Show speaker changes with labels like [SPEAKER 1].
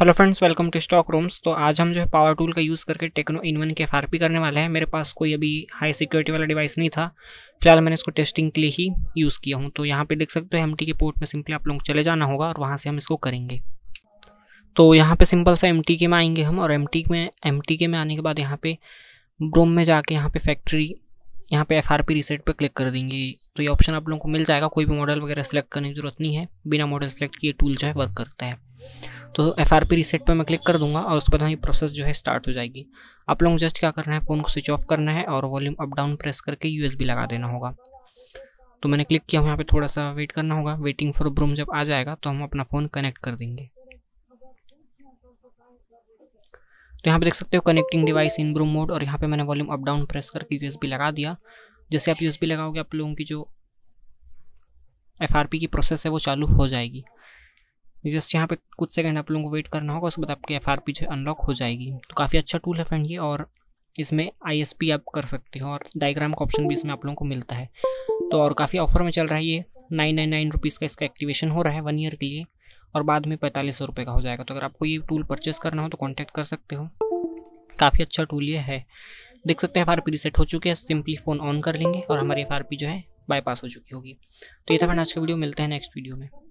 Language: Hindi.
[SPEAKER 1] hello friends welcome to stock rooms तो आज हम जो है पावर टूल का यूज़ करके टेक्नो इन वन के एफ करने वाले हैं मेरे पास कोई अभी हाई सिक्योरिटी वाला डिवाइस नहीं था फिलहाल मैंने इसको टेस्टिंग के लिए ही यूज़ किया हूँ तो यहाँ पे देख सकते हो एम के पोर्ट में सिंपली आप लोग चले जाना होगा और वहाँ से हम इसको करेंगे तो यहाँ पर सिंपल सा एम के में आएंगे हम और एम में एम के में आने के बाद यहाँ पर ब्रोम में जाके यहाँ पर फैक्ट्री यहाँ पे एफ आर पी रीसेट पर क्लिक कर देंगे तो ये ऑप्शन आप लोगों को मिल जाएगा कोई भी मॉडल वगैरह सेलेक्ट करने की जरूरत नहीं है बिना मॉडल सेलेक्ट किए टूल जो है वर्क करता है तो एफ आर पी रीसेट पर मैं क्लिक कर दूंगा और उसके बाद हमारी प्रोसेस जो है स्टार्ट हो जाएगी आप लोग जस्ट क्या करना है फ़ोन को स्विच ऑफ करना है और वॉल्यूम अप डाउन प्रेस करके यू लगा देना होगा तो मैंने क्लिक किया यहाँ पर थोड़ा सा वेट करना होगा वेटिंग फॉर ब्रूम जब आ जाएगा तो हम अपना फ़ोन कनेक्ट कर देंगे तो यहाँ पे देख सकते हो connecting device in brom mode और यहाँ पे मैंने वॉल्यूम अप डाउन प्रेस करके यूएसबी लगा दिया जैसे आप बी लगाओगे आप लोगों की जो एफ की प्रोसेस है वो चालू हो जाएगी जस्ट यहाँ पे कुछ सेकंड आप लोगों को वेट करना होगा उसके बाद आपकी एफ आर पी जो है अनलॉक हो जाएगी तो काफ़ी अच्छा टूल है फ्रेंड ये और इसमें आई एस पी आप कर सकते हो और डायग्राम का ऑप्शन भी इसमें आप लोगों को मिलता है तो और काफ़ी ऑफर में चल रहा है ये नाइन नाइन नाइन रुपीज़ का इसका एक्टिवेशन हो रहा है वन ईयर के लिए और बाद में पैंतालीस सौ रुपये का हो जाएगा तो अगर आपको ये टूल परचेस करना हो तो कॉन्टैक्ट कर सकते हो काफ़ी अच्छा टूल ये है देख सकते हैं एफ आर पी रिसेट हो चुकी है सिंपली फ़ोन ऑन कर लेंगे और हमारी एफ आर पी जो है
[SPEAKER 2] बाईपास हो चुकी होगी तो ये था फ्रेंड आज का वीडियो मिलते हैं नेक्स्ट वीडियो में